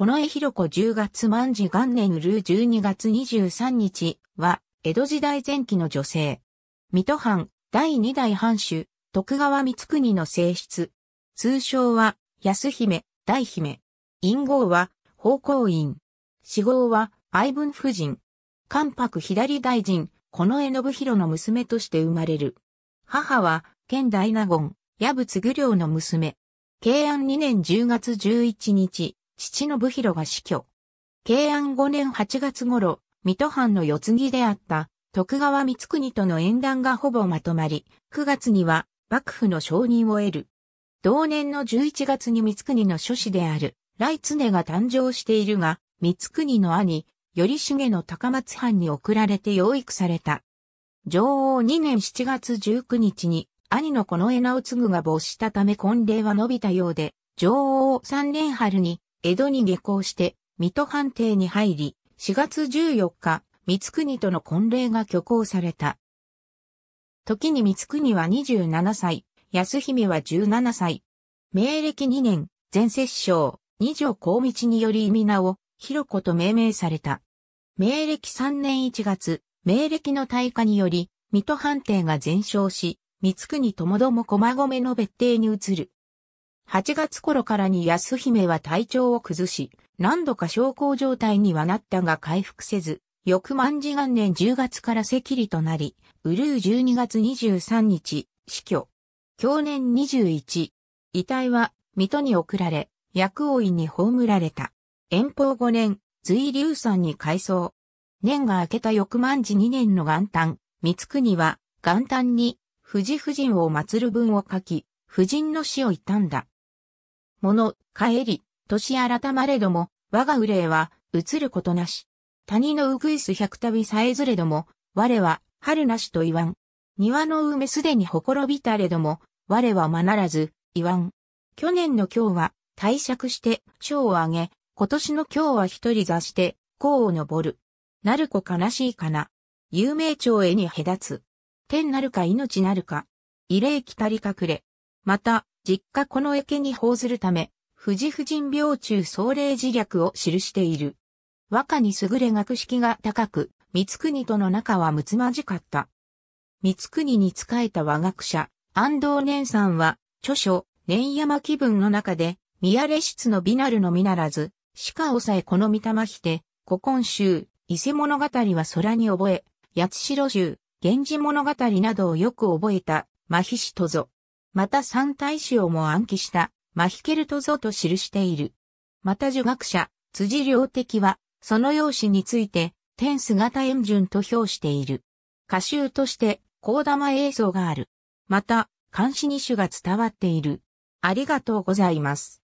近衛広子10月万事元年ルー12月23日は、江戸時代前期の女性。水戸藩、第二代藩主、徳川光国の性質。通称は、安姫、大姫。陰号は、宝光院。死号は、愛文夫人。関白左大臣、近衛信弘の娘として生まれる。母は、県大納言、矢部継良の娘。慶安2年10月11日、父の武広が死去。慶安5年8月頃、水戸藩の四つ木であった徳川光国との縁談がほぼまとまり、9月には幕府の承認を得る。同年の11月に光国の諸子である、雷常が誕生しているが、光国の兄、頼重の高松藩に送られて養育された。女王2年7月19日に、兄のこの江直ぐが没したため婚礼は伸びたようで、女王3年春に江戸に下校して、水戸藩邸に入り、4月14日、三国との婚礼が挙行された。時に三国は27歳、安姫は17歳。明暦2年、前摂政、二条公道により意味名を、広子と命名された。明暦3年1月、明暦の大火により、水戸藩邸が全焼し、三国ともども駒込の別邸に移る。8月頃からに安姫は体調を崩し、何度か昇降状態にはなったが回復せず、翌万事元年10月から赤痢となり、ウルー12月23日、死去。去年21。遺体は、水戸に送られ、薬王院に葬られた。遠方5年、随流山に改装。年が明けた翌万事2年の元旦、三国は、元旦に、富士夫人を祀る文を書き、夫人の死を悼んだ。もの、帰り、年改まれども、我が憂いは、移ることなし。谷のうぐいす百旅さえずれども、我は、春なしと言わん。庭の梅すでにほころびたれども、我はまならず、言わん。去年の今日は、退釈して、章をあげ、今年の今日は一人座して、甲を登る。なる子悲しいかな。有名町へに隔つ。天なるか命なるか。異例来たり隠れ。また、実家この池に報ずるため、富士婦人病中壮麗自虐を記している。和歌に優れ学識が高く、三国との仲は睦まじかった。三国に仕えた和学者、安藤年さんは、著書、年山気分の中で、宮れ室の美なるのみならず、鹿をさえこの御たまひて、古今集、伊勢物語は空に覚え、八代集、源氏物語などをよく覚えた、痺しとぞ。また三大使をも暗記したマヒケルトゾと記している。また儒学者、辻良的は、その用紙について、天姿円順と評している。歌集として、高玉映像がある。また、監視二種が伝わっている。ありがとうございます。